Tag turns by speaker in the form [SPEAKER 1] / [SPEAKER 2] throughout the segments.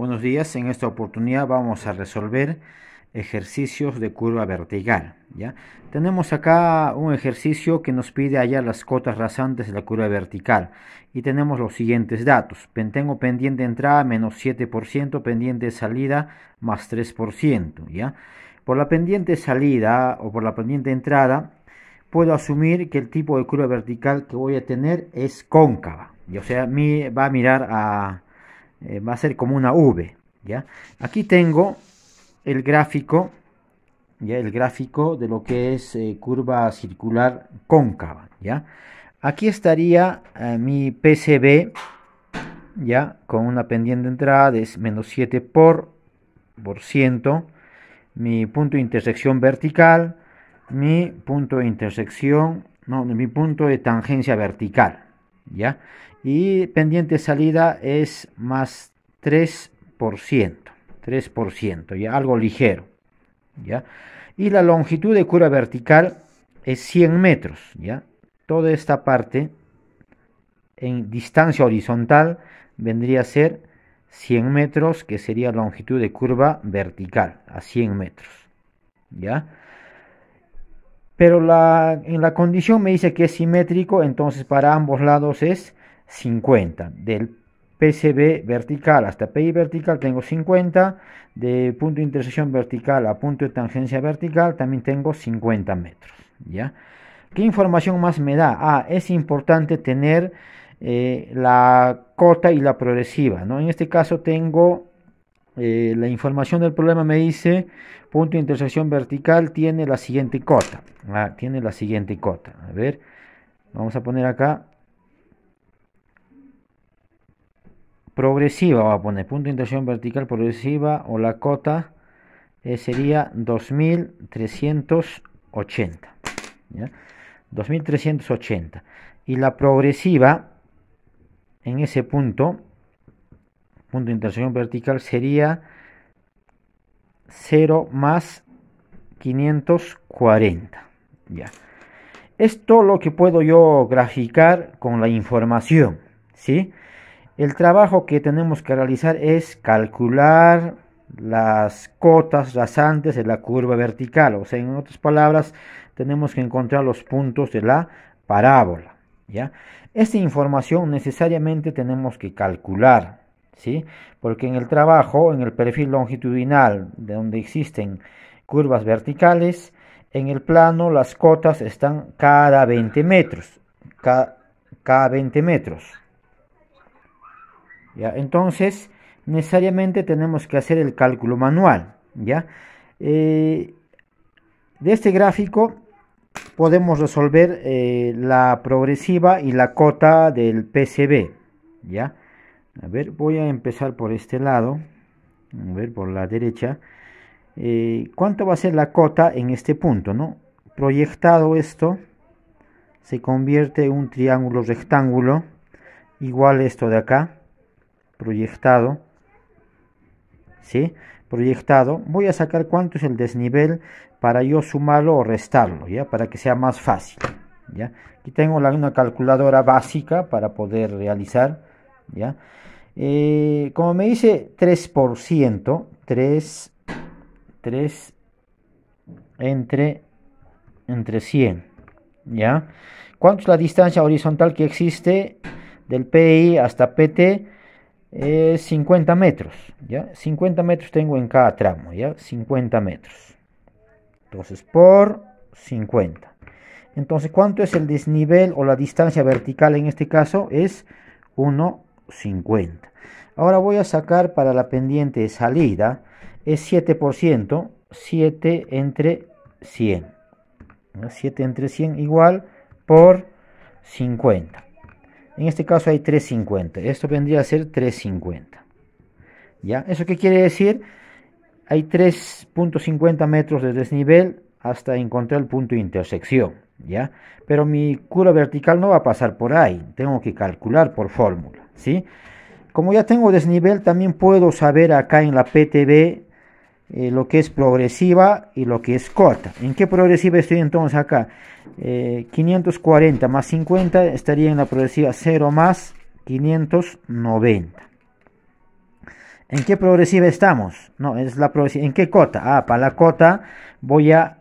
[SPEAKER 1] Buenos días, en esta oportunidad vamos a resolver ejercicios de curva vertical. ¿ya? Tenemos acá un ejercicio que nos pide hallar las cotas rasantes de la curva vertical y tenemos los siguientes datos. Tengo pendiente de entrada menos 7%, pendiente de salida más 3%. ¿ya? Por la pendiente de salida o por la pendiente de entrada puedo asumir que el tipo de curva vertical que voy a tener es cóncava. o sea, va a mirar a eh, va a ser como una V. ¿ya? Aquí tengo el gráfico, ¿ya? el gráfico de lo que es eh, curva circular cóncava. ¿ya? Aquí estaría eh, mi PCB, ¿ya? con una pendiente de entrada de menos 7 por, por ciento, mi punto de intersección vertical, mi punto de intersección, no, mi punto de tangencia vertical, ¿ya? y pendiente salida es más 3%, 3%, ya algo ligero, ¿ya? Y la longitud de curva vertical es 100 metros, ¿ya? Toda esta parte en distancia horizontal vendría a ser 100 metros, que sería longitud de curva vertical, a 100 metros, ¿ya? Pero la, en la condición me dice que es simétrico, entonces para ambos lados es 50. Del PCB vertical hasta PI vertical tengo 50. De punto de intersección vertical a punto de tangencia vertical también tengo 50 metros. ¿ya? ¿Qué información más me da? Ah, es importante tener eh, la cota y la progresiva. ¿no? En este caso tengo eh, la información del problema me dice punto de intersección vertical tiene la siguiente cota. Ah, tiene la siguiente cota. A ver, vamos a poner acá progresiva, va a poner punto de intersección vertical progresiva o la cota eh, sería 2380. ¿ya? 2380. Y la progresiva en ese punto, punto de intersección vertical, sería 0 más 540. Ya. Esto lo que puedo yo graficar con la información, ¿sí? El trabajo que tenemos que realizar es calcular las cotas rasantes de la curva vertical, o sea, en otras palabras, tenemos que encontrar los puntos de la parábola. ¿ya? Esta información necesariamente tenemos que calcular, ¿sí? porque en el trabajo, en el perfil longitudinal, de donde existen curvas verticales, en el plano las cotas están cada 20 metros, cada 20 metros. Entonces, necesariamente tenemos que hacer el cálculo manual, ¿ya? Eh, de este gráfico podemos resolver eh, la progresiva y la cota del PCB, ¿ya? A ver, voy a empezar por este lado, a ver, por la derecha. Eh, ¿Cuánto va a ser la cota en este punto, no? Proyectado esto, se convierte en un triángulo rectángulo, igual esto de acá, proyectado, ¿sí? Proyectado, voy a sacar cuánto es el desnivel para yo sumarlo o restarlo, ¿ya? Para que sea más fácil, ¿ya? Aquí tengo la, una calculadora básica para poder realizar, ¿ya? Eh, como me dice 3%, 3, 3 entre, entre 100, ¿ya? ¿Cuánto es la distancia horizontal que existe del PI hasta PT? Es eh, 50 metros, ¿ya? 50 metros tengo en cada tramo, ¿ya? 50 metros. Entonces, por 50. Entonces, ¿cuánto es el desnivel o la distancia vertical? En este caso es 1,50. Ahora voy a sacar para la pendiente de salida, es 7%, 7 entre 100. 7 entre 100 igual por 50. En este caso hay 350. Esto vendría a ser 350. ¿Ya? ¿Eso qué quiere decir? Hay 3.50 metros de desnivel hasta encontrar el punto de intersección. ¿Ya? Pero mi curva vertical no va a pasar por ahí. Tengo que calcular por fórmula. ¿Sí? Como ya tengo desnivel, también puedo saber acá en la PTB eh, lo que es progresiva y lo que es cota. ¿En qué progresiva estoy entonces acá? 540 eh, más 50 estaría en la progresiva 0 más 590. ¿En qué progresiva estamos? No, es la progresiva. ¿En qué cota? Ah, para la cota voy a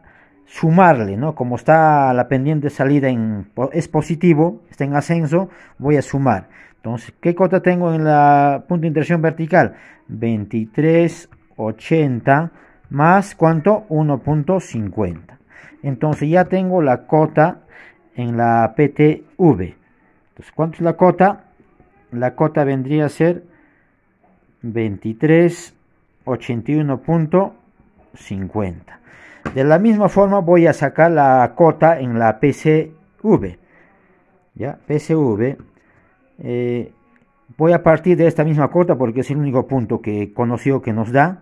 [SPEAKER 1] sumarle, ¿no? Como está la pendiente de salida en, es positivo, está en ascenso, voy a sumar. Entonces, ¿qué cota tengo en la punto de interacción vertical? 23 80 más cuánto 1.50 entonces ya tengo la cota en la PTV entonces cuánto es la cota la cota vendría a ser 23.81.50 de la misma forma voy a sacar la cota en la PCV ya PCV eh, voy a partir de esta misma cota porque es el único punto que conoció que nos da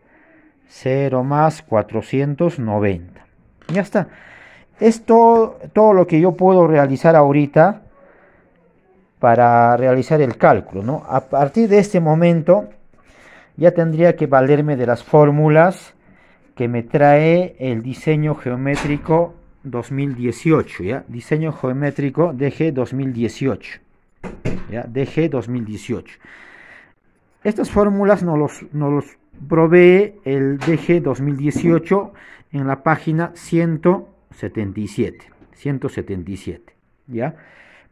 [SPEAKER 1] 0 más 490. Ya está. Es todo, lo que yo puedo realizar ahorita para realizar el cálculo. ¿no? A partir de este momento ya tendría que valerme de las fórmulas que me trae el diseño geométrico 2018, ¿ya? Diseño geométrico DG 2018, ¿ya? DG 2018. Estas fórmulas no los, nos, los, provee el DG 2018 en la página 177. 177 ¿ya?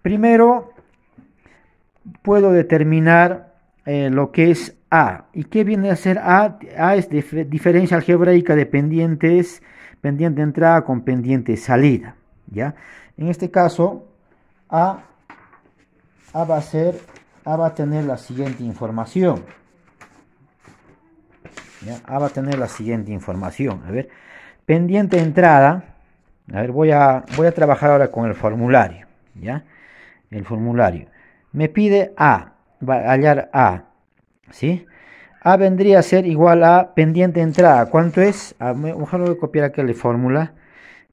[SPEAKER 1] Primero, puedo determinar eh, lo que es A. ¿Y qué viene a ser A? A es diferencia algebraica de pendientes, pendiente entrada con pendiente salida. ¿ya? En este caso, A, a, va, a ser, a va a tener la siguiente información. A ah, va a tener la siguiente información. A ver, pendiente de entrada. A ver, voy a, voy a trabajar ahora con el formulario. ¿Ya? El formulario. Me pide A. Va a hallar A. ¿Sí? A vendría a ser igual a pendiente de entrada. ¿Cuánto es? A, ojalá voy a copiar aquí la fórmula.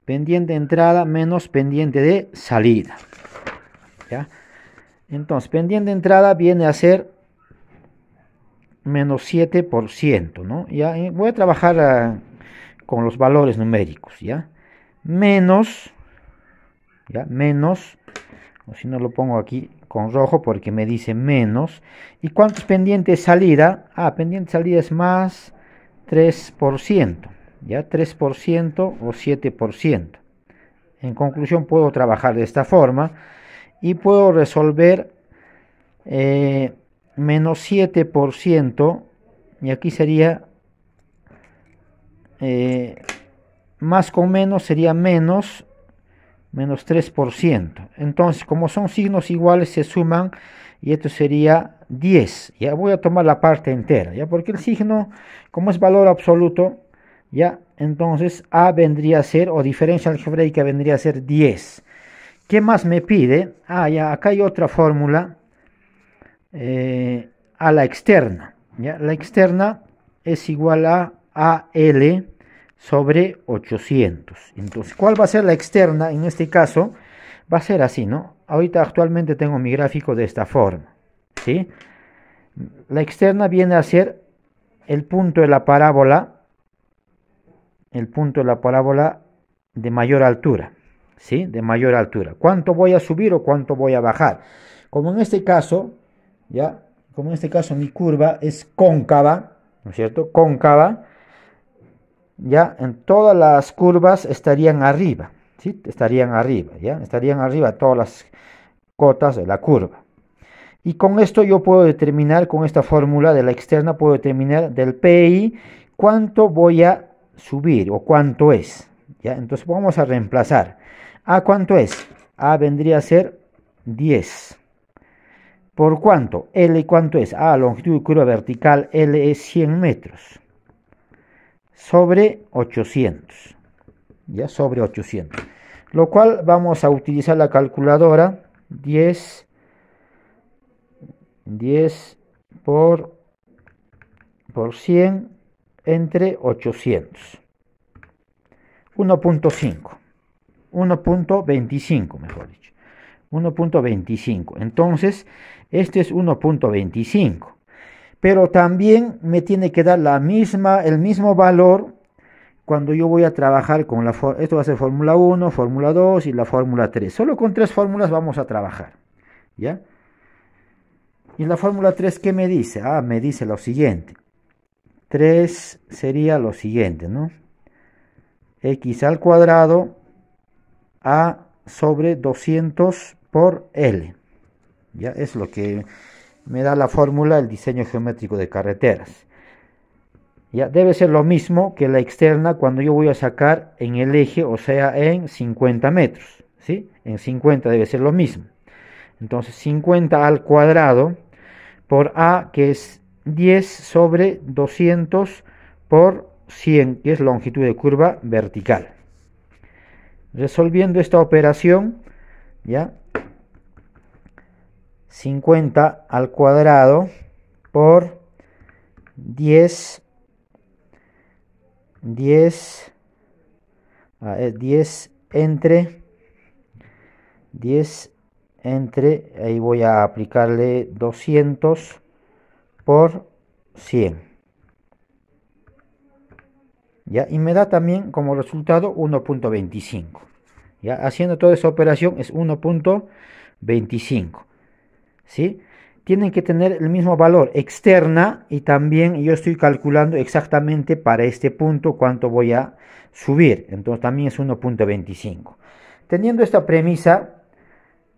[SPEAKER 1] Pendiente de entrada menos pendiente de salida. ¿Ya? Entonces, pendiente de entrada viene a ser menos 7%, ¿no? ¿Ya? Eh, voy a trabajar ah, con los valores numéricos, ¿ya? Menos, ¿ya? Menos, o si no lo pongo aquí con rojo porque me dice menos. ¿Y cuántos pendientes salida? Ah, pendiente salida es más 3%, ¿ya? 3% o 7%. En conclusión, puedo trabajar de esta forma y puedo resolver... Eh, menos 7%, y aquí sería eh, más con menos sería menos menos 3%. Entonces, como son signos iguales, se suman y esto sería 10. Ya voy a tomar la parte entera, ya porque el signo, como es valor absoluto, ya entonces A vendría a ser, o diferencia algebraica vendría a ser 10. ¿Qué más me pide? Ah, ya acá hay otra fórmula eh, a la externa. ¿ya? La externa es igual a AL sobre 800. Entonces, ¿cuál va a ser la externa? En este caso, va a ser así, ¿no? Ahorita actualmente tengo mi gráfico de esta forma, ¿sí? La externa viene a ser el punto de la parábola, el punto de la parábola de mayor altura, ¿sí? De mayor altura. ¿Cuánto voy a subir o cuánto voy a bajar? Como en este caso, ¿ya? Como en este caso mi curva es cóncava, ¿no es cierto? Cóncava, ¿ya? En todas las curvas estarían arriba, ¿sí? Estarían arriba, ¿ya? Estarían arriba todas las cotas de la curva. Y con esto yo puedo determinar, con esta fórmula de la externa, puedo determinar del PI cuánto voy a subir o cuánto es. ¿ya? Entonces vamos a reemplazar. ¿A cuánto es? A vendría a ser 10. Por cuánto? L cuánto es? A, ah, longitud de curva vertical, L es 100 metros. Sobre 800. Ya sobre 800. Lo cual vamos a utilizar la calculadora 10, 10 por, por 100 entre 800. 1.5. 1.25 mejor dicho. 1.25. Entonces, este es 1.25. Pero también me tiene que dar la misma, el mismo valor cuando yo voy a trabajar con la... Esto va a ser fórmula 1, fórmula 2 y la fórmula 3. Solo con tres fórmulas vamos a trabajar. ¿Ya? Y la fórmula 3, ¿qué me dice? Ah, me dice lo siguiente. 3 sería lo siguiente, ¿no? X al cuadrado a sobre 200 por L. Ya es lo que me da la fórmula del diseño geométrico de carreteras. Ya debe ser lo mismo que la externa cuando yo voy a sacar en el eje, o sea, en 50 metros. ¿sí? En 50 debe ser lo mismo. Entonces 50 al cuadrado por A, que es 10 sobre 200 por 100, que es longitud de curva vertical. Resolviendo esta operación, ¿ya? 50 al cuadrado por 10, 10, 10 entre, 10 entre, ahí voy a aplicarle 200 por 100. ¿ya? Y me da también como resultado 1.25. ¿ya? Haciendo toda esa operación es 1.25. ¿Sí? Tienen que tener el mismo valor externa y también yo estoy calculando exactamente para este punto cuánto voy a subir. Entonces también es 1.25. Teniendo esta premisa,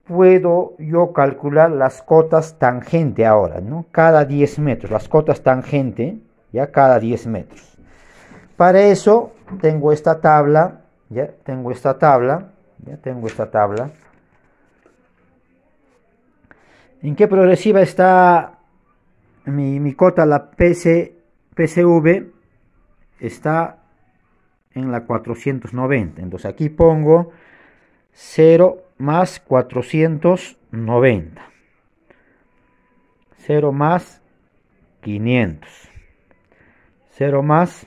[SPEAKER 1] puedo yo calcular las cotas tangente ahora, ¿no? Cada 10 metros, las cotas tangente, ya cada 10 metros. Para eso tengo esta tabla, ya tengo esta tabla, ya tengo esta tabla. ¿En qué progresiva está mi, cota, la PC, PCV? Está en la 490. Entonces aquí pongo 0 más 490. 0 más 500. 0 más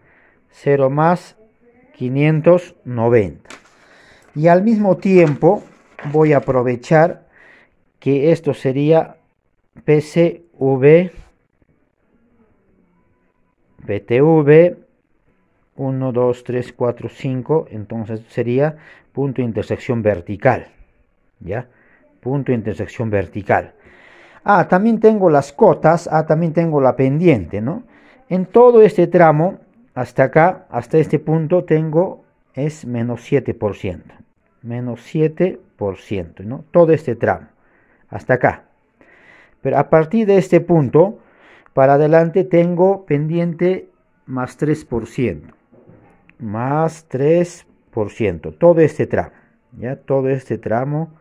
[SPEAKER 1] 0 más 590. Y al mismo tiempo voy a aprovechar que esto sería PCV, PTV, 1, 2, 3, 4, 5, entonces sería punto de intersección vertical, ¿ya? Punto de intersección vertical. Ah, también tengo las cotas, ah, también tengo la pendiente, ¿no? En todo este tramo hasta acá, hasta este punto tengo es menos 7%. Menos 7%, ¿no? Todo este tramo, hasta acá. Pero a partir de este punto, para adelante tengo pendiente más 3%. Más 3%, todo este tramo, ¿ya? Todo este tramo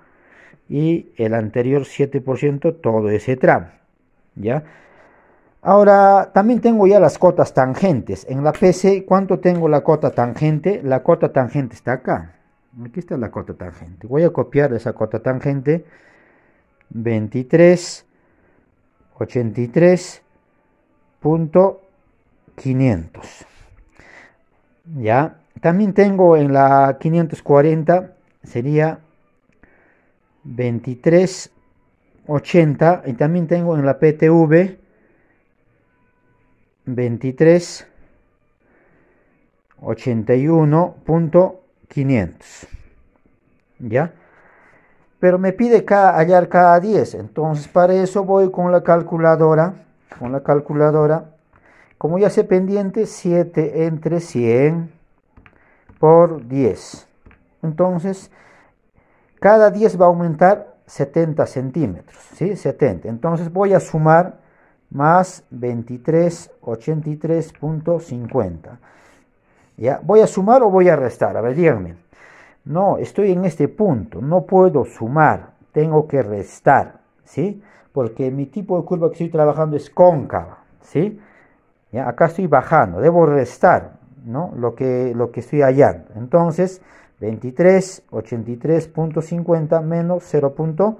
[SPEAKER 1] y el anterior 7%, todo ese tramo, ¿ya? Ahora, también tengo ya las cotas tangentes. En la PC, ¿cuánto tengo la cota tangente? La cota tangente está acá. Aquí está la cota tangente. Voy a copiar esa cota tangente. 23, Ya. También tengo en la 540, sería 23.80. Y también tengo en la PTV 23 81.500. ¿Ya? Pero me pide hallar cada 10. Entonces para eso voy con la calculadora. Con la calculadora. Como ya sé pendiente, 7 entre 100 por 10. Entonces, cada 10 va a aumentar 70 centímetros. ¿sí? 70. Entonces voy a sumar más 2383.50. ¿Ya? ¿Voy a sumar o voy a restar? A ver, díganme. No, estoy en este punto, no puedo sumar, tengo que restar, ¿sí? Porque mi tipo de curva que estoy trabajando es cóncava, ¿sí? ¿Ya? Acá estoy bajando, debo restar, ¿no? Lo que, lo que estoy hallando. Entonces, 23.83.50 menos 0.70.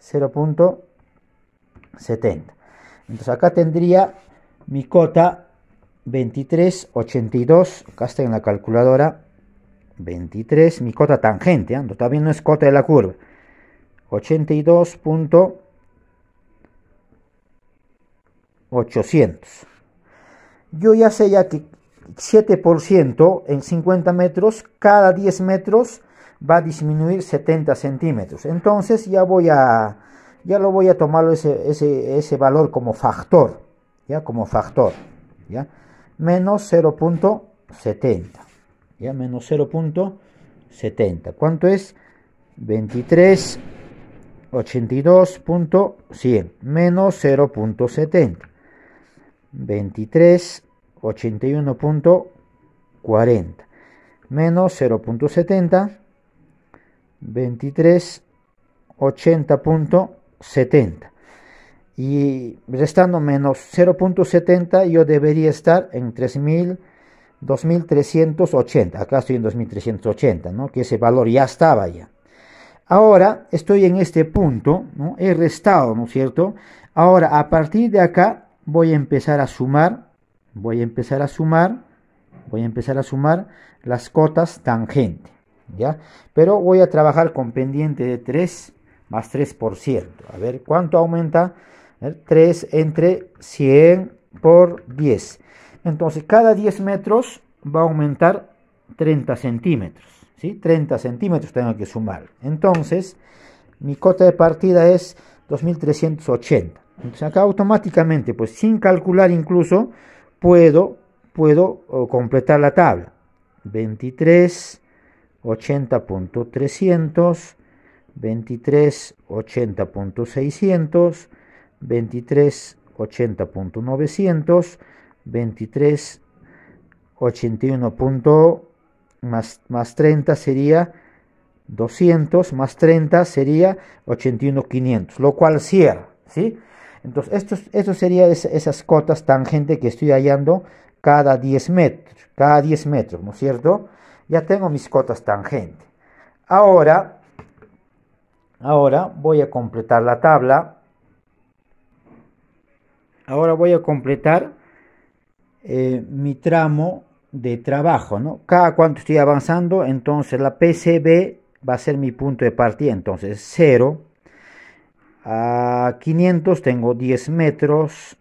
[SPEAKER 1] 0.70. 70. Entonces acá tendría mi cota 23,82. Acá está en la calculadora. 23, mi cota tangente. ¿eh? también no es cota de la curva. 82.800. Yo ya sé ya que 7% en 50 metros, cada 10 metros va a disminuir 70 centímetros. Entonces ya voy a ya lo voy a tomar ese, valor como factor, ya como factor, ya menos 0.70, ya menos 0.70. ¿Cuánto es? 2382.100 menos 0.70. 2381.40 menos 0.70. 2380. 70 Y restando menos 0.70 yo debería estar en 3.000. 2380, acá estoy en 2380, ¿no? que ese valor ya estaba ya. Ahora estoy en este punto, ¿no? he restado, ¿no es cierto? Ahora a partir de acá voy a empezar a sumar, voy a empezar a sumar, voy a empezar a sumar las cotas tangente, ¿ya? Pero voy a trabajar con pendiente de 3, más 3%. A ver, ¿cuánto aumenta? 3 entre 100 por 10. Entonces, cada 10 metros va a aumentar 30 centímetros. 30 centímetros tengo que sumar. Entonces, mi cota de partida es 2380. Entonces, acá automáticamente, pues sin calcular incluso, puedo, puedo completar la tabla. 23, 80.300 2380.600, 2380.900, 2381. Más, más 30 sería 200, más 30 sería 81.500, lo cual cierra, ¿sí? Entonces, esto, serían esas cotas tangentes que estoy hallando cada 10 metros, cada 10 metros, ¿no es cierto? Ya tengo mis cotas tangentes. Ahora, Ahora voy a completar la tabla. Ahora voy a completar eh, mi tramo de trabajo, Cada cuanto estoy avanzando, entonces la PCB va a ser mi punto de partida. Entonces 0 a 500 tengo 10 metros,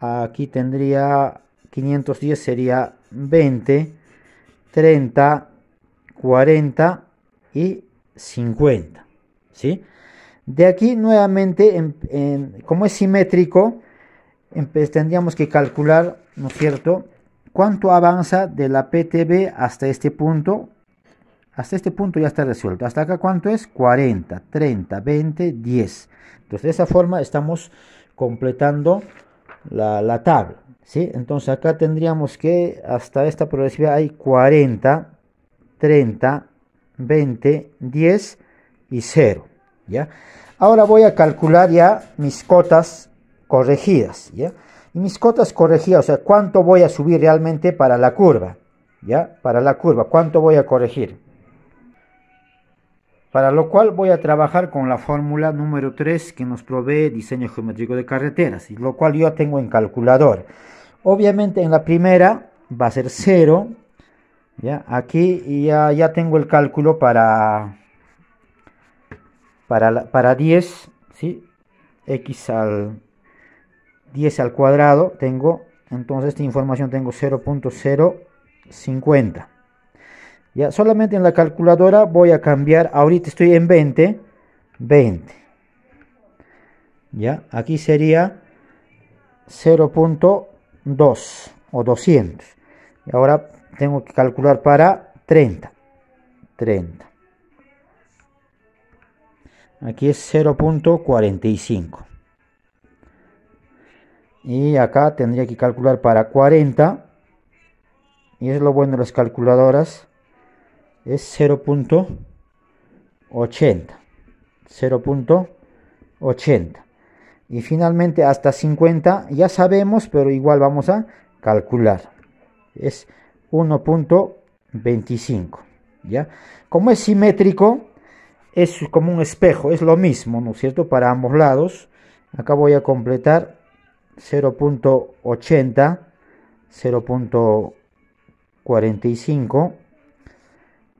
[SPEAKER 1] Aquí tendría 510 sería 20, 30, 40 y 50. ¿sí? De aquí nuevamente, en, como es simétrico, tendríamos que calcular, ¿no es cierto?, cuánto avanza de la PTB hasta este punto. Hasta este punto ya está resuelto. Hasta acá, ¿cuánto es? 40, 30, 20, 10. Entonces, de esa forma estamos completando la, la tabla. ¿sí? Entonces, acá tendríamos que hasta esta progresividad hay 40, 30, 20, 10 y 0. ¿ya? Ahora voy a calcular ya mis cotas corregidas. ¿ya? Y mis cotas corregidas, o sea, cuánto voy a subir realmente para la curva. ¿ya? Para la curva, cuánto voy a corregir. Para lo cual voy a trabajar con la fórmula número 3 que nos provee diseño geométrico de carreteras, y lo cual yo tengo en calculador. Obviamente en la primera va a ser 0, ¿Ya? Aquí ya, ya tengo el cálculo para, para, para 10, ¿sí? X al 10 al cuadrado, tengo, entonces esta información tengo 0.050. Ya, solamente en la calculadora voy a cambiar, ahorita estoy en 20, 20. Ya, aquí sería 0.2 o 200. Y ahora tengo que calcular para 30. 30. Aquí es 0.45. Y acá tendría que calcular para 40. Y es lo bueno de las calculadoras. Es 0.80. 0.80. Y finalmente hasta 50 ya sabemos, pero igual vamos a calcular. Es 1.25. ¿ya? Como es simétrico, es como un espejo, es lo mismo, ¿no es cierto? Para ambos lados. Acá voy a completar 0.80, 0.45,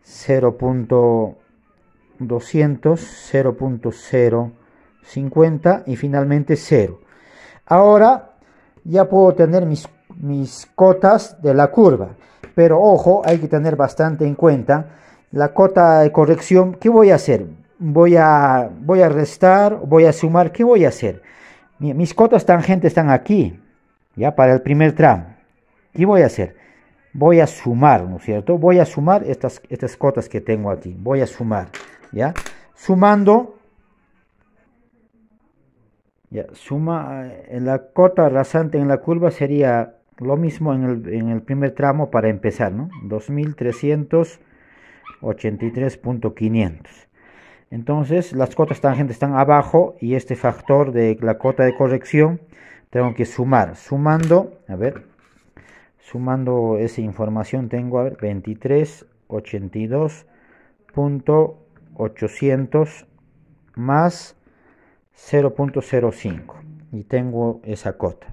[SPEAKER 1] 0.200, 0.050 y finalmente 0. Ahora ya puedo tener mis, mis cotas de la curva pero ojo, hay que tener bastante en cuenta la cota de corrección. ¿Qué voy a hacer? Voy a, voy a restar, voy a sumar, ¿qué voy a hacer? Mis cotas tangentes están aquí, ya para el primer tramo. ¿Qué voy a hacer? Voy a sumar, ¿no es cierto? Voy a sumar estas, estas cotas que tengo aquí. Voy a sumar, ¿ya? Sumando, ya, suma, en eh, la cota rasante en la curva sería lo mismo en el, en el primer tramo para empezar, ¿no? 2383.500. Entonces, las cotas tangentes están abajo y este factor de la cota de corrección tengo que sumar. Sumando, a ver, sumando esa información tengo, a ver, 2382.800 más 0.05 y tengo esa cota.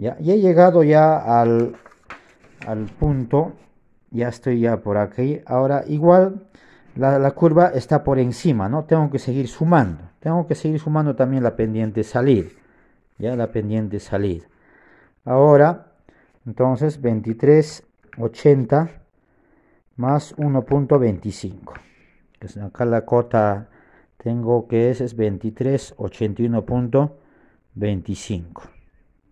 [SPEAKER 1] Ya, he llegado ya al, punto, ya estoy ya por aquí. Ahora igual la, curva está por encima, ¿no? Tengo que seguir sumando. Tengo que seguir sumando también la pendiente salir. Ya la pendiente salir. Ahora, entonces 23.80 más 1.25. Acá la cota tengo que es, es 23.81.25.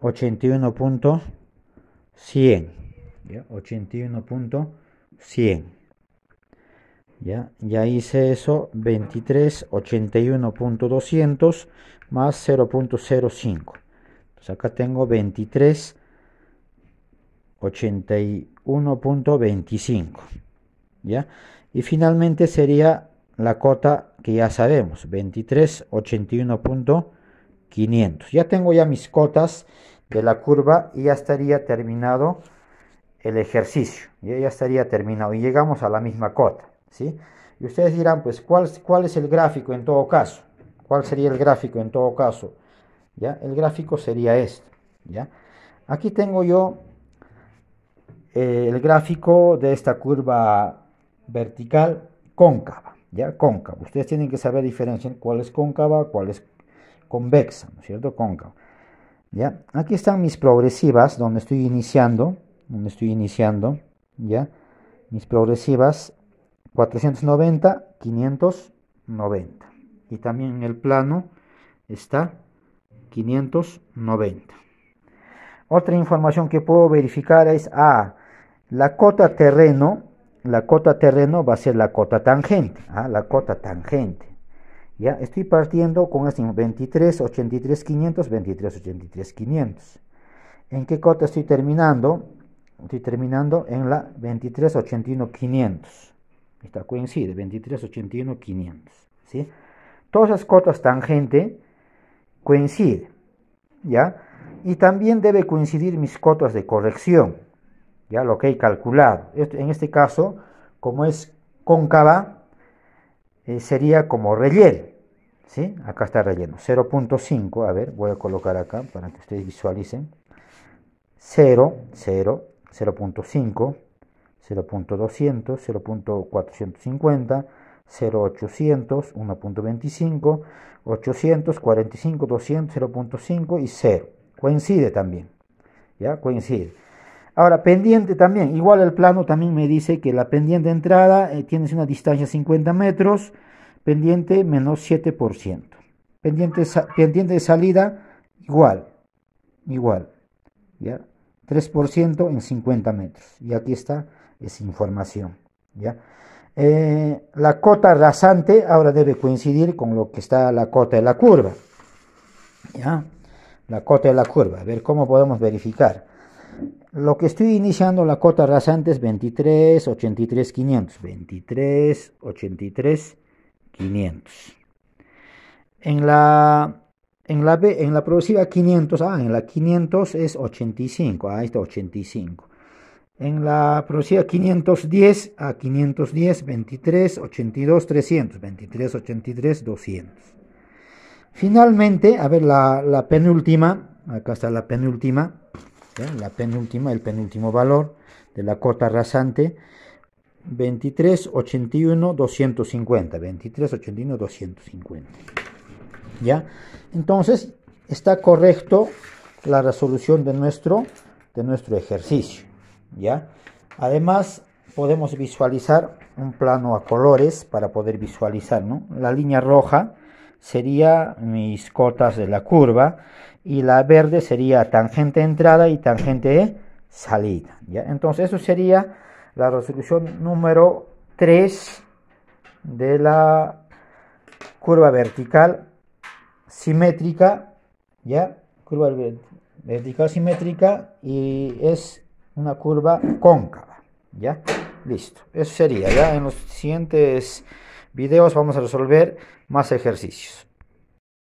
[SPEAKER 1] 81.100. ¿Ya? 81.100. ¿Ya? ya hice eso, 23, 81.200 más 0.05. Entonces acá tengo 23, 81.25. ¿Ya? Y finalmente sería la cota que ya sabemos, 23, 500. Ya tengo ya mis cotas de la curva y ya estaría terminado el ejercicio. Ya, ya estaría terminado y llegamos a la misma cota. ¿sí? Y ustedes dirán, pues, ¿cuál, es el gráfico en todo caso? ¿Cuál sería el gráfico en todo caso? ¿Ya? El gráfico sería este. ¿ya? Aquí tengo yo eh, el gráfico de esta curva vertical cóncava. ¿ya? Cóncava. Ustedes tienen que saber diferenciar cuál es cóncava, cuál es convexa, ¿no es cierto? Cóncava. ¿Ya? Aquí están mis progresivas donde estoy iniciando, donde estoy iniciando, ¿ya? Mis progresivas 490, 590. Y también en el plano está 590. Otra información que puedo verificar es ah, la cota terreno, la cota terreno va a ser la cota tangente, ah, la cota tangente. Ya, estoy partiendo con este 23, 83, 500, 23, 83, 500. ¿En qué cota estoy terminando? Estoy terminando en la 23, 81, 500. Esta coincide, 23, 81, 500. ¿sí? Todas las cotas tangente coinciden. ¿ya? Y también debe coincidir mis cotas de corrección. ¿ya? Lo que he calculado. En este caso, como es cóncava, eh, sería como relleno. Acá está relleno. 0.5, a ver, voy a colocar acá para que ustedes visualicen. 0, 0, 0.5, 0.200, 0.450, 0.800, 1.25, 800, 45, 200, 0.5 y 0. Coincide también, ¿ya? Coincide. Ahora, pendiente también, igual el plano también me dice que la pendiente de entrada eh, tiene una distancia de 50 metros, pendiente menos 7%. Pendiente, pendiente de salida igual, igual, ¿ya? 3% en 50 metros. Y aquí está esa información, ¿ya? Eh, la cota rasante ahora debe coincidir con lo que está la cota de la curva, ¿ya? La cota de la curva, a ver cómo podemos verificar. Lo que estoy iniciando la cota rasante es 23, 83, 500. En la, en la, B, en la progresiva 500, ah, en la 500 es 85, ahí está 85. En la progresiva 510 a 510, 23, 82, 300, 23, 83, 200. Finalmente, a ver, la, penúltima, acá está la penúltima, ¿eh? la penúltima, el penúltimo valor de la cota rasante 23, 81, 250. 23, 81, 250. ¿Ya? Entonces, está correcto la resolución de nuestro, de nuestro ejercicio. ¿Ya? Además, podemos visualizar un plano a colores para poder visualizar, ¿no? La línea roja sería mis cotas de la curva y la verde sería tangente entrada y tangente salida, ¿ya? Entonces, eso sería la resolución número 3 de la curva vertical simétrica, ¿ya? Curva vertical simétrica y es una curva cóncava, ¿ya? Listo, eso sería, ¿ya? En los siguientes videos vamos a resolver más ejercicios.